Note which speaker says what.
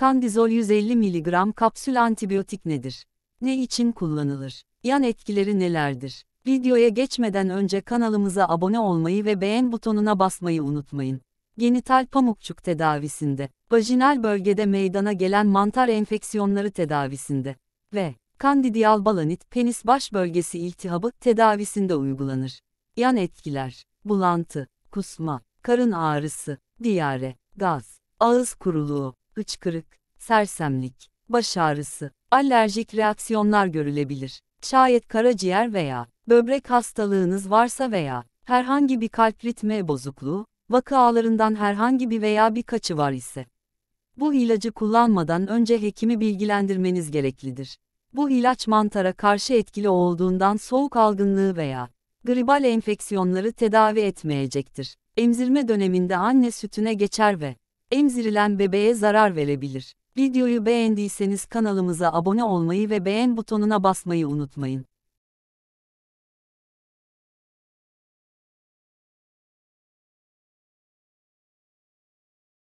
Speaker 1: Kandizol 150 mg kapsül antibiyotik nedir? Ne için kullanılır? Yan etkileri nelerdir? Videoya geçmeden önce kanalımıza abone olmayı ve beğen butonuna basmayı unutmayın. Genital pamukçuk tedavisinde, vajinal bölgede meydana gelen mantar enfeksiyonları tedavisinde ve kandidiyal balanit penis baş bölgesi iltihabı tedavisinde uygulanır. Yan etkiler, bulantı, kusma, karın ağrısı, diyare, gaz, ağız kuruluğu, hıçkırık, sersemlik, baş ağrısı, alerjik reaksiyonlar görülebilir. Şayet karaciğer veya böbrek hastalığınız varsa veya herhangi bir kalp ritmi bozukluğu, vakalarından herhangi bir veya birkaçı var ise, bu ilacı kullanmadan önce hekimi bilgilendirmeniz gereklidir. Bu ilaç mantara karşı etkili olduğundan soğuk algınlığı veya gribal enfeksiyonları tedavi etmeyecektir. Emzirme döneminde anne sütüne geçer ve emzirilen bebeğe zarar verebilir. Videoyu beğendiyseniz kanalımıza abone olmayı ve beğen butonuna basmayı unutmayın.